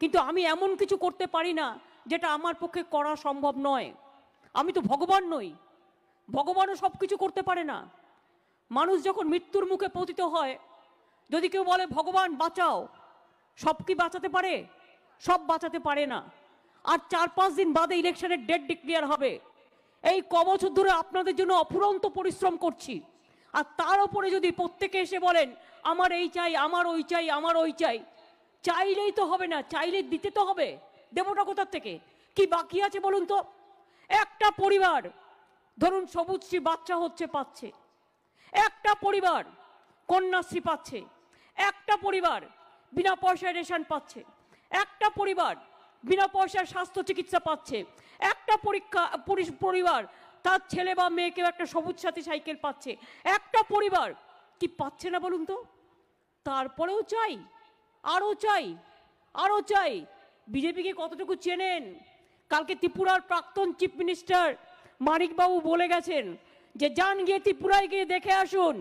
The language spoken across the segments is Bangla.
কিন্তু আমি এমন কিছু করতে পারি না যেটা আমার পক্ষে করা সম্ভব নয় আমি তো ভগবান নই ভগবানও সব কিছু করতে পারে না মানুষ যখন মৃত্যুর মুখে পতিত হয় যদি কেউ বলে ভগবান বাঁচাও সব কি বাঁচাতে পারে সব বাঁচাতে পারে না আর চার পাঁচ দিন বাদে ইলেকশনের ডেট ডিক্লিয়ার হবে এই ক বছর ধরে আপনাদের জন্য অফুরন্ত পরিশ্রম করছি আর তার ওপরে যদি প্রত্যেকে এসে বলেন আমার এই চাই আমার ওই চাই আমার ওই চাই চাইলেই তো হবে না চাইলে দিতে তো হবে দেবটা কোথার থেকে কি বাকি আছে বলুন তো একটা পরিবার ধরুন সবুজশ্রী বাচ্চা হচ্ছে পাচ্ছে একটা পরিবার কন্যাশ্রী পাচ্ছে একটা পরিবার বিনা পয়সায় রেশন পাচ্ছে একটা পরিবার বিনা পয়সায় স্বাস্থ্য চিকিৎসা পাচ্ছে একটা পরীক্ষা পরিবার তার ছেলে বা মেয়েকেও একটা সবুজ সাথী সাইকেল পাচ্ছে একটা পরিবার কি পাচ্ছে না বলুন তো তারপরেও চাই আরও চাই আরও চাই বিজেপিকে কতটুকু চেনেন কালকে ত্রিপুরার প্রাক্তন চিফ মিনিস্টার মানিকবাবু বলে গেছেন যে যান গিয়ে ত্রিপুরায় গিয়ে দেখে আসুন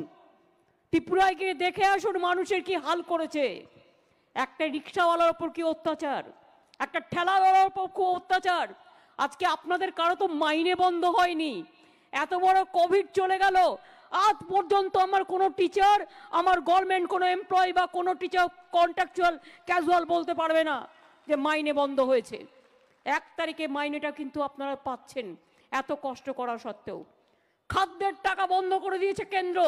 ত্রিপুরায় গিয়ে দেখে আসুন মানুষের কি হাল করেছে একটা রিক্সাওয়ালার ওপর কি অত্যাচার একটা ঠেলাওয়ালার ওপর খুব অত্যাচার আজকে আপনাদের কারো তো মাইনে বন্ধ হয়নি এত বড় কোভিড চলে গেল আজ পর্যন্ত আমার কোনো টিচার আমার গভর্নমেন্ট কোনো এমপ্লয় বা কোনো টিচার কন্ট্রাকচুয়াল ক্যাজুয়াল বলতে পারবে না যে মাইনে বন্ধ হয়েছে এক তারিখে মাইনেটা কিন্তু আপনারা পাচ্ছেন এত কষ্ট করা সত্ত্বেও খাদ্যের টাকা বন্ধ করে দিয়েছে কেন্দ্র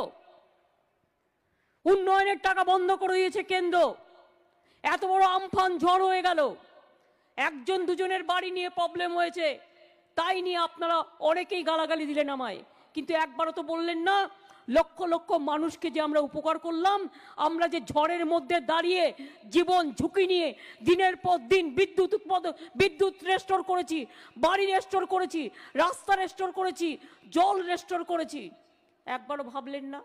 উন্নয়নের টাকা বন্ধ করে দিয়েছে কেন্দ্র এত বড় আমফান ঝড় হয়ে গেল একজন দুজনের বাড়ি নিয়ে প্রবলেম হয়েছে তাই নিয়ে আপনারা অনেকেই গালাগালি দিলেন আমায় কিন্তু একবারও তো বললেন না লক্ষ লক্ষ মানুষকে যে আমরা উপকার করলাম আমরা যে ঝড়ের মধ্যে দাঁড়িয়ে জীবন ঝুঁকি নিয়ে দিনের পর দিন বিদ্যুৎ উৎপাদ বিদ্যুৎ রেস্টোর করেছি বাড়ি রেস্টোর করেছি রাস্তা রেস্টোর করেছি জল রেস্টোর করেছি একবারও ভাবলেন না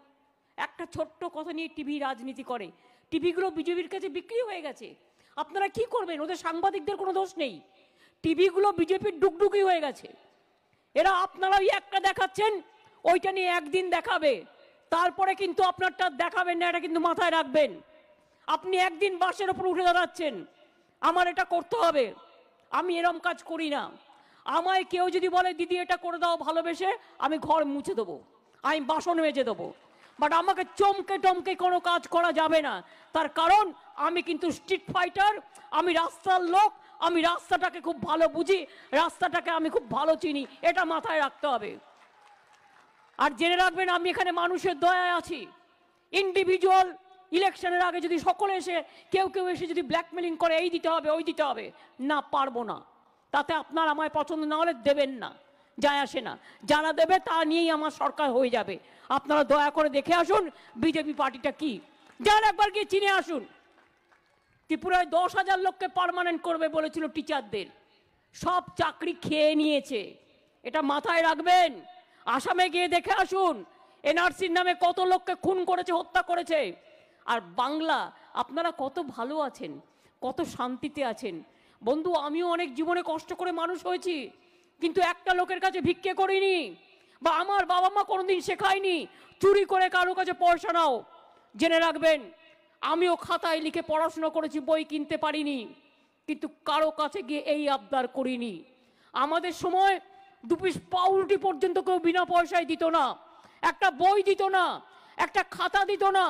একটা ছোট্ট কথা নিয়ে টিভি রাজনীতি করে টিভিগুলো বিজেপির কাছে বিক্রি হয়ে গেছে আপনারা কি করবেন ওদের সাংবাদিকদের কোনো দোষ নেই টিভিগুলো বিজেপির ডুকডুকি হয়ে গেছে এরা আপনারা একটা দেখাচ্ছেন ওইটা নিয়ে একদিন দেখাবে তারপরে কিন্তু আপনারটা দেখাবেন না এটা কিন্তু মাথায় রাখবেন আপনি একদিন বাসের ওপর উঠে দাঁড়াচ্ছেন আমার এটা করতে হবে আমি এরম কাজ করি না আমায় কেউ যদি বলে দিদি এটা করে দাও ভালোবেসে আমি ঘর মুছে দেবো আমি বাসন মেজে দেবো বাট আমাকে চমকে টমকে কোনো কাজ করা যাবে না তার কারণ আমি কিন্তু স্ট্রিট ফাইটার আমি রাস্তার লোক আমি রাস্তাটাকে খুব ভালো বুঝি রাস্তাটাকে আমি খুব ভালো চিনি এটা মাথায় রাখতে হবে আর জেনে রাখবেন আমি এখানে মানুষের দয়ায় আছি ইন্ডিভিজুয়াল ইলেকশনের আগে যদি সকলে এসে কেউ কেউ এসে যদি ব্ল্যাকমেলিং করে এই দিতে হবে ওই দিতে হবে না পারবো না তাতে আপনার আমায় পছন্দ না হলে দেবেন না যায় আসে না যারা দেবে তা নিয়েই আমার সরকার হয়ে যাবে আপনারা দয়া করে দেখে আসুন বিজেপি পার্টিটা কি যারা একবার গিয়ে চিনে আসুন ত্রিপুরায় দশ হাজার লোককে পারমানেন্ট করবে বলেছিল টিচারদের সব চাকরি খেয়ে নিয়েছে এটা মাথায় রাখবেন আসামে গিয়ে দেখে আসুন এনআরসির নামে কত লোককে খুন করেছে হত্যা করেছে আর বাংলা আপনারা কত ভালো আছেন কত শান্তিতে আছেন বন্ধু আমিও অনেক জীবনে কষ্ট করে মানুষ হয়েছি কিন্তু একটা লোকের কাছে ভিক্ষে করিনি বা আমার বাবা মা কোনোদিন শেখায়নি চুরি করে কারো কাছে পয়সা নাও জেনে রাখবেন আমিও খাতায় লিখে পড়াশুনো করেছি বই কিনতে পারিনি কিন্তু কারো কাছে গিয়ে এই আবদার করিনি আমাদের সময় দু পিস পাউরুটি পর্যন্ত কেউ বিনা পয়সায় দিত না একটা বই দিত না একটা খাতা দিত না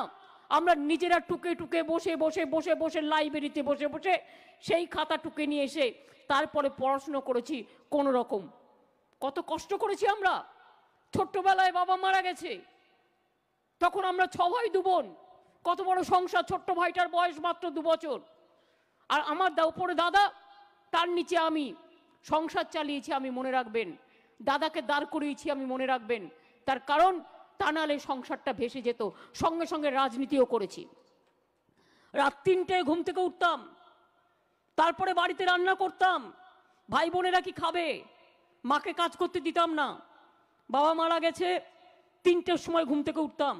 আমরা নিজেরা টুকে টুকে বসে বসে বসে বসে লাইব্রেরিতে বসে বসে সেই খাতা টুকে নিয়ে এসে তারপরে পড়াশুনো করেছি কোনো রকম কত কষ্ট করেছি আমরা ছোট্টবেলায় বাবা মারা গেছে তখন আমরা ছ ভাই দু বোন কত বড় সংসার ছোট্ট ভাইটার বয়স মাত্র দু বছর আর আমার দা উপরে দাদা তার নিচে আমি সংসার চালিয়েছি আমি মনে রাখবেন দাদাকে দাঁড় করিয়েছি আমি মনে রাখবেন তার কারণ তা নালে সংসারটা ভেসে যেত সঙ্গে সঙ্গে রাজনীতিও করেছি রাত তিনটায় ঘুম থেকে উঠতাম তারপরে বাড়িতে রান্না করতাম ভাই বোনেরা কি খাবে মাকে কাজ করতে দিতাম না বাবা মারা গেছে তিনটের সময় ঘুম থেকে উঠতাম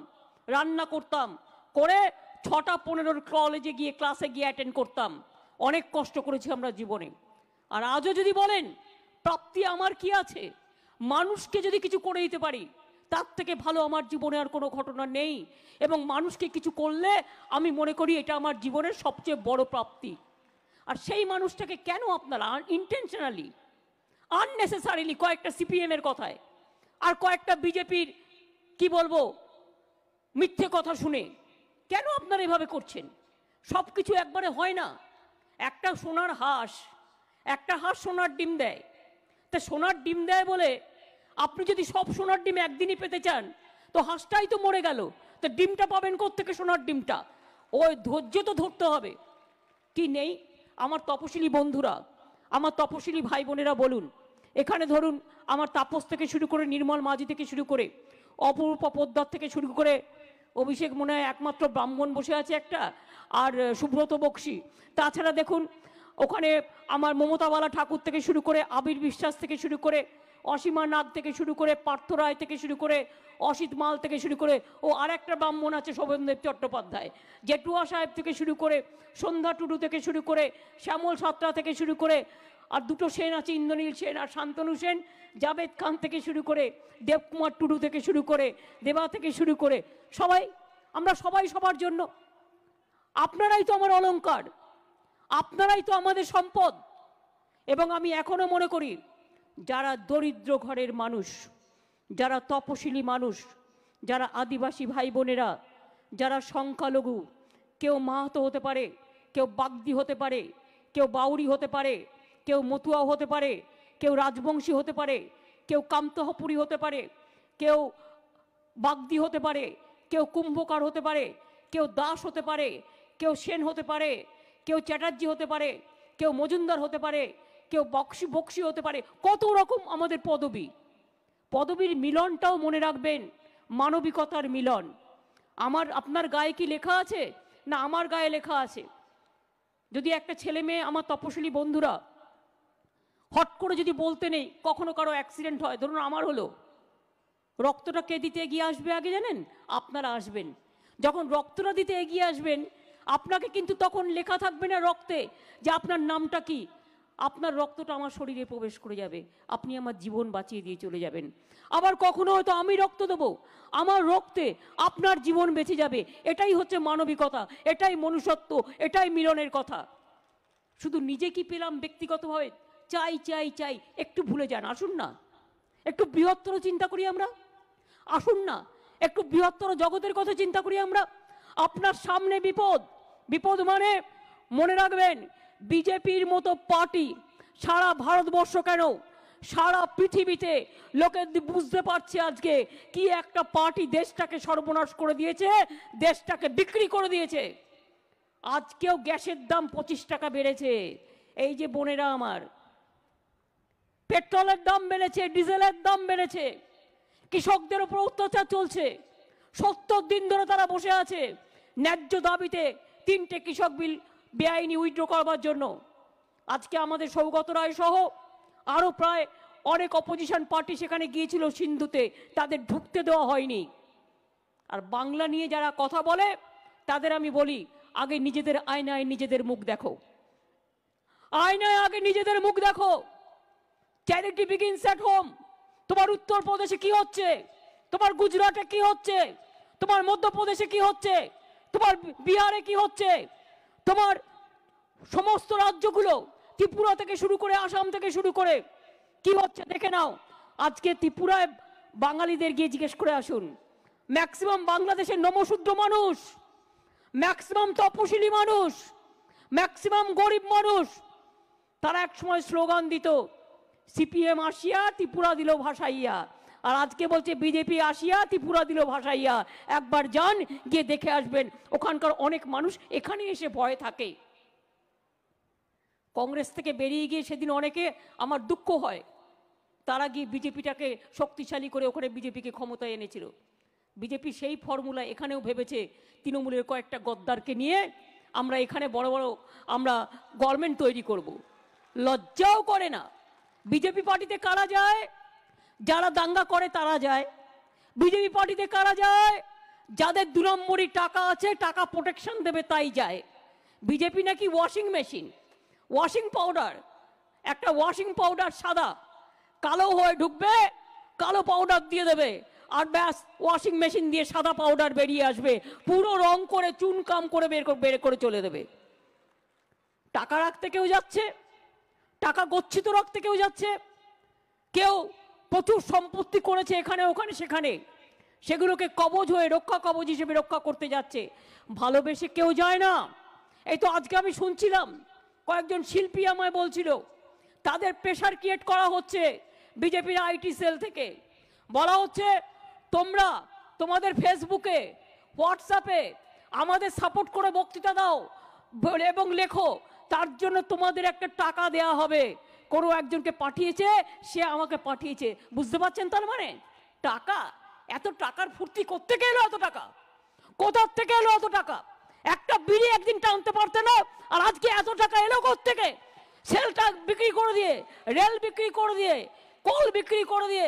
রান্না করতাম করে ছটা পনেরোর কলেজে গিয়ে ক্লাসে গিয়ে অ্যাটেন্ড করতাম অনেক কষ্ট করেছি আমরা জীবনে আর আজও যদি বলেন প্রাপ্তি আমার কি আছে মানুষকে যদি কিছু করে দিতে পারি তার থেকে ভালো আমার জীবনে আর কোনো ঘটনা নেই এবং মানুষকে কিছু করলে আমি মনে করি এটা আমার জীবনের সবচেয়ে বড় প্রাপ্তি আর সেই মানুষটাকে কেন আপনারা ইন্টেনশনালি আননেসেসারিলি কয়েকটা সিপিএমের কথায় আর কয়েকটা বিজেপির কি বলবো মিথ্যে কথা শুনে কেন আপনারা এভাবে করছেন সব কিছু একবারে হয় না একটা সোনার হাঁস একটা হাঁস সোনার ডিম দেয় একটা সোনার ডিম দেয় বলে আপনি যদি সব সোনার ডিম একদিনই পেতে চান তো হাঁসটাই তো মরে গেল তো ডিমটা পাবেন থেকে সোনার ডিমটা ওই ধৈর্য তো ধরতে হবে কি নেই আমার তপশিলি বন্ধুরা আমার তপশিলি ভাই বোনেরা বলুন এখানে ধরুন আমার তাপস থেকে শুরু করে নির্মল মাঝি থেকে শুরু করে অপরূপ পোদ্দার থেকে শুরু করে অভিষেক মনে হয় একমাত্র ব্রাহ্মণ বসে আছে একটা আর সুব্রত বক্সি তাছাড়া দেখুন ওখানে আমার মমতাওয়ালা ঠাকুর থেকে শুরু করে আবির বিশ্বাস থেকে শুরু করে অসীমা নাগ থেকে শুরু করে পার্থ রায় থেকে শুরু করে অসিত মাল থেকে শুরু করে ও আরেকটা ব্রাহ্মণ আছে শোভনদেব চট্টোপাধ্যায় জেঠুয়া সাহেব থেকে শুরু করে সন্ধ্যা টুডু থেকে শুরু করে শ্যামল সাতরা থেকে শুরু করে আর দুটো সেন আছে ইন্দ্রনীল সেন আর শান্তনু সেন জাভেদ খান থেকে শুরু করে দেবকুমার টুডু থেকে শুরু করে দেবা থেকে শুরু করে সবাই আমরা সবাই সবার জন্য আপনারাই তো আমার অলঙ্কার আপনারাই তো আমাদের সম্পদ এবং আমি এখনও মনে করি যারা দরিদ্র ঘরের মানুষ যারা তপশিলি মানুষ যারা আদিবাসী ভাই বোনেরা যারা সংখ্যালঘু কেউ মাহাতো হতে পারে কেউ বাগদি হতে পারে কেউ বাউরি হতে পারে কেউ মতুয়াও হতে পারে কেউ রাজবংশী হতে পারে কেউ কামতহপুরী হতে পারে কেউ বাগদি হতে পারে কেউ কুম্ভকার হতে পারে কেউ দাস হতে পারে কেউ সেন হতে পারে কেউ চ্যাটার্জি হতে পারে কেউ মজুমদার হতে পারে কেউ বক্সি বক্সি হতে পারে কত রকম আমাদের পদবি পদবীর মিলনটাও মনে রাখবেন মানবিকতার মিলন আমার আপনার গায়ে কি লেখা আছে না আমার গায়ে লেখা আছে যদি একটা ছেলে মেয়ে আমার তপশিলি বন্ধুরা হট করে যদি বলতে নেই কখনো কারো অ্যাক্সিডেন্ট হয় ধরুন আমার হলো রক্তটা কে দিতে এগিয়ে আসবে আগে জানেন আপনারা আসবেন যখন রক্তটা দিতে এগিয়ে আসবেন আপনাকে কিন্তু তখন লেখা থাকবে না রক্তে যে আপনার নামটা কি আপনার রক্তটা আমার শরীরে প্রবেশ করে যাবে আপনি আমার জীবন বাঁচিয়ে দিয়ে চলে যাবেন আবার কখনো হয়তো আমি রক্ত দেবো আমার রক্তে আপনার জীবন বেঁচে যাবে এটাই হচ্ছে মানবিকতা এটাই মনুষ্যত্ব এটাই মিলনের কথা শুধু নিজে কি পেলাম ব্যক্তিগতভাবে চাই চাই চাই একটু ভুলে যান আসুন না একটু বৃহত্তর চিন্তা করি আমরা আসুন না একটু বৃহত্তর জগতের কথা চিন্তা করি আমরা আপনার সামনে বিপদ বিপদ মানে মনে রাখবেন বিজেপির মতো পার্টি সারা ভারতবর্ষ কেন সারা পৃথিবীতে লোকে বুঝতে পারছে আজকে কি একটা পার্টি দেশটাকে সর্বনাশ করে দিয়েছে দেশটাকে বিক্রি করে দিয়েছে আজকেও গ্যাসের দাম পঁচিশ টাকা বেড়েছে এই যে বোনেরা আমার পেট্রোলের দাম বেড়েছে ডিজেলের দাম বেড়েছে কৃষকদের উপর অত্যাচার চলছে সত্তর দিন ধরে তারা বসে আছে ন্যায্য দাবিতে তিনটে কৃষক বিল বেআইনি উইথড্র করবার জন্য আজকে আমাদের সৌগত রায় সহ আরও প্রায় অনেক অপোজিশন পার্টি সেখানে গিয়েছিল সিন্ধুতে তাদের ঢুকতে দেওয়া হয়নি আর বাংলা নিয়ে যারা কথা বলে তাদের আমি বলি আগে নিজেদের আয়নায় নিজেদের মুখ দেখো আয়নায় আগে নিজেদের মুখ দেখো চ্যারিটি বিগিনস অ্যাট হোম তোমার উত্তরপ্রদেশে কি হচ্ছে তোমার গুজরাটে কি হচ্ছে তোমার মধ্যপ্রদেশে কি হচ্ছে তোমার বিহারে কি হচ্ছে তোমার সমস্ত রাজ্যগুলো ত্রিপুরা থেকে শুরু করে আসাম থেকে শুরু করে কি হচ্ছে দেখে নাও আজকে ত্রিপুরায় বাঙালিদের গিয়ে জিজ্ঞেস করে আসুন ম্যাক্সিমাম বাংলাদেশের নমশূদ্র মানুষ ম্যাক্সিমাম তপশিলি মানুষ ম্যাক্সিমাম গরিব মানুষ তারা একসময় স্লোগান দিত সিপিএম আসিয়া ত্রিপুরা দিল ভাসাইয়া আর আজকে বলছে বিজেপি আসিয়া ত্রিপুরা দিল ভাসাইয়া একবার যান গিয়ে দেখে আসবেন ওখানকার অনেক মানুষ এখানে এসে ভয়ে থাকে কংগ্রেস থেকে বেরিয়ে গিয়ে সেদিন অনেকে আমার দুঃখ হয় তারা গিয়ে বিজেপিটাকে শক্তিশালী করে ওখানে বিজেপিকে ক্ষমতায় এনেছিল বিজেপি সেই ফর্মুলা এখানেও ভেবেছে তৃণমূলের কয়েকটা গদ্দারকে নিয়ে আমরা এখানে বড় বড় আমরা গভর্নমেন্ট তৈরি করব লজ্জাও করে না বিজেপি পার্টিতে কারা যায় যারা দাঙ্গা করে তারা যায় বিজেপি পার্টিতে কারা যায় যাদের দু নম্বরই টাকা আছে টাকা প্রোটেকশন দেবে তাই যায় বিজেপি নাকি ওয়াশিং মেশিন ওয়াশিং পাউডার একটা ওয়াশিং পাউডার সাদা কালো হয়ে ঢুকবে কালো পাউডার দিয়ে দেবে আর ব্যাস ওয়াশিং মেশিন দিয়ে সাদা পাউডার বেরিয়ে আসবে পুরো রং করে চুন কাম করে বের বের করে চলে দেবে টাকা রাখতে কেউ যাচ্ছে টাকা গচ্ছিত রাখতে কেউ যাচ্ছে কেউ প্রচুর সম্পত্তি করেছে এখানে ওখানে সেখানে সেগুলোকে কবজ হয়ে রক্ষা কবজ হিসেবে রক্ষা করতে যাচ্ছে ভালোবেসে কেউ যায় না এই তো আজকে আমি শুনছিলাম কয়েকজন শিল্পী আমায় বলছিল তাদের প্রেশার ক্রিয়েট করা হচ্ছে বিজেপির আইটি সেল থেকে বলা হচ্ছে তোমরা তোমাদের ফেসবুকে হোয়াটসঅ্যাপে আমাদের সাপোর্ট করে বক্তৃতা দাও এবং লেখো তার জন্য তোমাদের একটা টাকা দেয়া হবে কোনো একজনকে পাঠিয়েছে সে আমাকে পাঠিয়েছে বুঝতে পারছেন তার মানে টাকা এত টাকার ফুর্তি করতে গেলো এত টাকা কোথার থেকে এলো এত টাকা একটা বিড়ি একদিন টানতে পারতে না আর আজকে এত টাকা এলো থেকে সেলটা বিক্রি করে দিয়ে রেল বিক্রি করে দিয়ে কল বিক্রি করে দিয়ে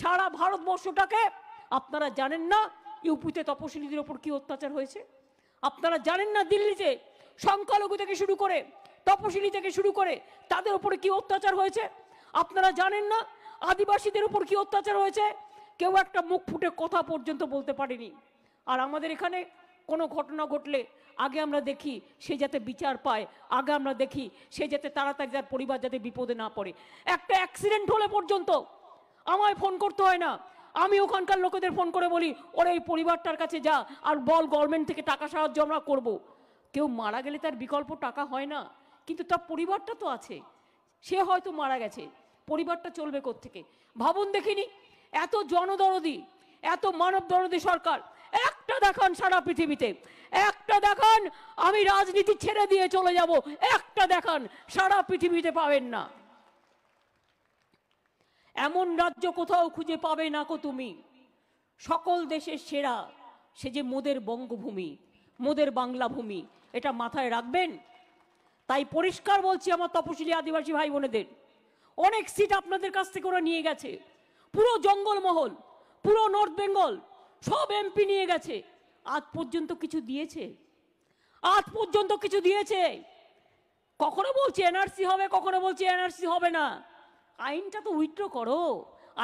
সারা ভারতবর্ষটাকে আপনারা জানেন না ইউপিতে তপশিলীদের ওপর কী অত্যাচার হয়েছে আপনারা জানেন না দিল্লিতে সংখ্যালঘু থেকে শুরু করে তপশিলি থেকে শুরু করে তাদের উপরে কি অত্যাচার হয়েছে আপনারা জানেন না আদিবাসীদের উপর কি অত্যাচার হয়েছে কেউ একটা মুখ ফুটে কথা পর্যন্ত বলতে পারেনি আর আমাদের এখানে কোনো ঘটনা ঘটলে আগে আমরা দেখি সে যাতে বিচার পায় আগে আমরা দেখি সে যাতে তাড়াতাড়ি তার পরিবার যাতে বিপদে না পড়ে একটা অ্যাক্সিডেন্ট হলে পর্যন্ত আমায় ফোন করতে হয় না আমি ওখানকার লোকেদের ফোন করে বলি ওরা এই পরিবারটার কাছে যা আর বল গভর্নমেন্ট থেকে টাকা সাহায্য আমরা করব কেউ মারা গেলে তার বিকল্প টাকা হয় না কিন্তু তার পরিবারটা তো আছে সে হয়তো মারা গেছে পরিবারটা চলবে থেকে ভাবুন দেখিনি এত জনদরদি এত মানব দরদি সরকার একটা দেখান সারা পৃথিবীতে একটা দেখান আমি রাজনীতি ছেড়ে দিয়ে চলে যাব একটা দেখান সারা পৃথিবীতে পাবেন না এমন রাজ্য কোথাও খুঁজে পাবে না কো তুমি সকল দেশের সেরা সে যে মোদের বঙ্গভূমি মোদের বাংলা ভূমি এটা মাথায় রাখবেন তাই পরিষ্কার বলছি আমার তপশিলি আদিবাসী ভাই বোনেদের অনেক সিট আপনাদের কাছ থেকে ওরা নিয়ে গেছে পুরো জঙ্গলমহল পুরো নর্থ বেঙ্গল সব এমপি নিয়ে গেছে আজ পর্যন্ত কিছু দিয়েছে আজ পর্যন্ত কিছু দিয়েছে কখনো বলছে এনআরসি হবে কখনো বলছে এনআরসি হবে না আইনটা তো উইথড্র করো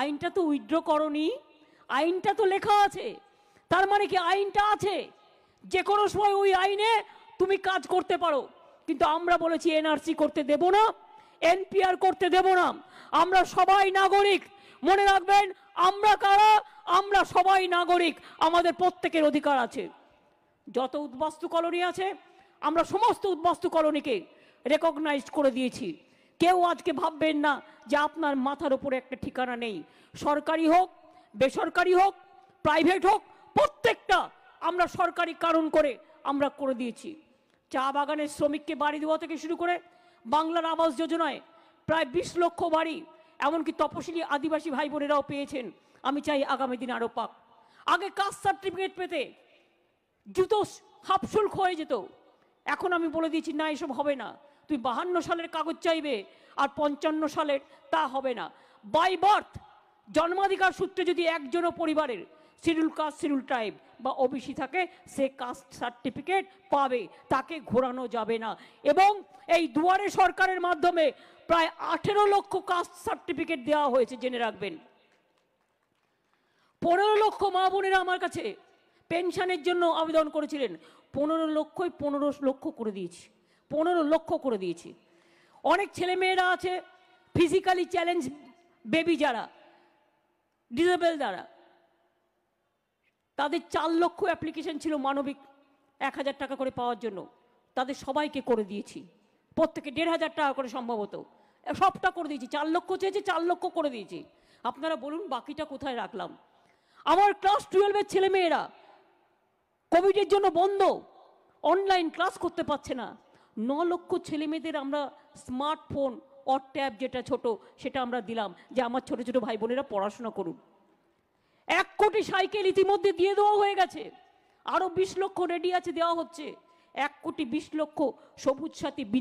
আইনটা তো উইথড্র করনি আইনটা তো লেখা আছে তার মানে কি আইনটা আছে যে কোনো সময় ওই আইনে তুমি কাজ করতে পারো কিন্তু আমরা বলেছি এনআরসি করতে দেব না এনপিআর করতে দেব না আমরা সবাই নাগরিক মনে রাখবেন আমরা কারা আমরা সবাই নাগরিক আমাদের প্রত্যেকের অধিকার আছে যত উদ্বাস্তু কলোনি আছে আমরা সমস্ত উদ্বাস্তু কলোনিকে রেকগনাইজ করে দিয়েছি কেউ আজকে ভাববেন না যে আপনার মাথার উপরে একটা ঠিকানা নেই সরকারি হোক বেসরকারি হোক প্রাইভেট হোক প্রত্যেকটা আমরা সরকারি কারণ করে আমরা করে দিয়েছি চা বাগানের শ্রমিককে বাড়ি দেওয়া থেকে শুরু করে বাংলার আবাস যোজনায় প্রায় বিশ লক্ষ বাড়ি এমনকি তপশিলি আদিবাসী ভাই বোনেরাও পেয়েছেন আমি চাই আগামী দিন আরও পাক আগে কাস্ট সার্টিফিকেট পেতে জুতো হাফশুল হয়ে যেত এখন আমি বলে দিয়েছি না এসব হবে না তুই বাহান্ন সালের কাগজ চাইবে আর পঞ্চান্ন সালের তা হবে না বাই বার্থ জন্মাধিকার সূত্রে যদি একজনও পরিবারের শিডিউল কাস্ট শিডিউল ট্রাইব বা ওবিসি থাকে সে কাস্ট সার্টিফিকেট পাবে তাকে ঘোরানো যাবে না এবং এই দুয়ারে সরকারের মাধ্যমে প্রায় আঠেরো লক্ষ কাস্ট সার্টিফিকেট দেওয়া হয়েছে জেনে রাখবেন পনেরো লক্ষ মা বোনেরা আমার কাছে পেনশনের জন্য আবেদন করেছিলেন পনেরো লক্ষই পনেরো লক্ষ করে দিয়েছি পনেরো লক্ষ করে দিয়েছি অনেক ছেলেমেয়েরা আছে ফিজিক্যালি চ্যালেঞ্জ বেবি যারা ডিজেবেল যারা তাদের চার লক্ষ অ্যাপ্লিকেশন ছিল মানবিক এক হাজার টাকা করে পাওয়ার জন্য তাদের সবাইকে করে দিয়েছি প্রত্যেকে দেড় হাজার টাকা করে সম্ভবত সবটা করে দিয়েছি চার লক্ষ চেয়েছি চার লক্ষ করে দিয়েছি আপনারা বলুন বাকিটা কোথায় রাখলাম আমার ক্লাস টুয়েলভের ছেলেমেয়েরা কোভিডের জন্য বন্ধ অনলাইন ক্লাস করতে পারছে না ন লক্ষ ছেলেমেয়েদের আমরা স্মার্টফোন অট ট্যাব যেটা ছোট সেটা আমরা দিলাম যে আমার ছোট ছোট ভাই বোনেরা পড়াশোনা করুন এক কোটি সাইকেল ইতিমধ্যে দিয়ে দেওয়া হয়ে গেছে আরো বিশ লক্ষ রেডি আছে দেওয়া হচ্ছে এক কোটি বিশ লক্ষ সবুজ সাথী